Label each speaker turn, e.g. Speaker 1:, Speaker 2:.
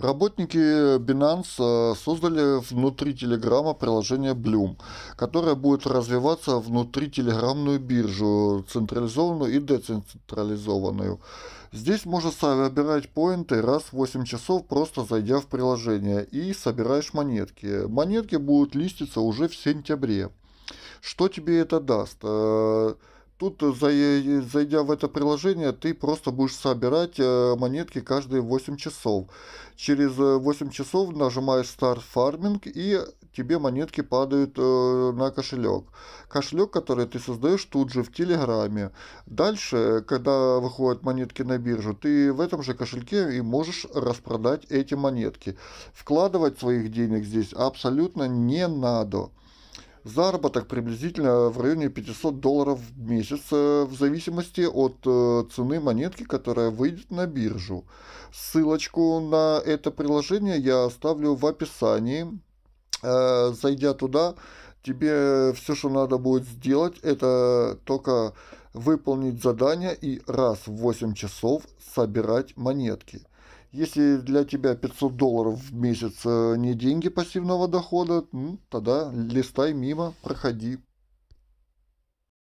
Speaker 1: Работники Binance э, создали внутри Телеграма приложение Bloom, которое будет развиваться внутри телеграмную биржу, централизованную и децентрализованную. Здесь можно собирать поинты раз в 8 часов, просто зайдя в приложение и собираешь монетки. Монетки будут листиться уже в сентябре. Что тебе это даст? Э, Тут, э, э, зайдя в это приложение, ты просто будешь собирать э, монетки каждые 8 часов. Через 8 часов нажимаешь Start Farming и тебе монетки падают на кошелек. Кошелек, который ты создаешь тут же в Телеграме. Дальше, когда выходят монетки на биржу, ты в этом же кошельке и можешь распродать эти монетки. Вкладывать своих денег здесь абсолютно не надо заработок приблизительно в районе 500 долларов в месяц, э, в зависимости от э, цены монетки, которая выйдет на биржу. Ссылочку на это приложение я оставлю в описании. Э, зайдя туда, тебе все, что надо будет сделать, это только выполнить задание и раз в 8 часов собирать монетки. Если для тебя 500 долларов в месяц э, не деньги пассивного дохода, тогда листай мимо, проходи.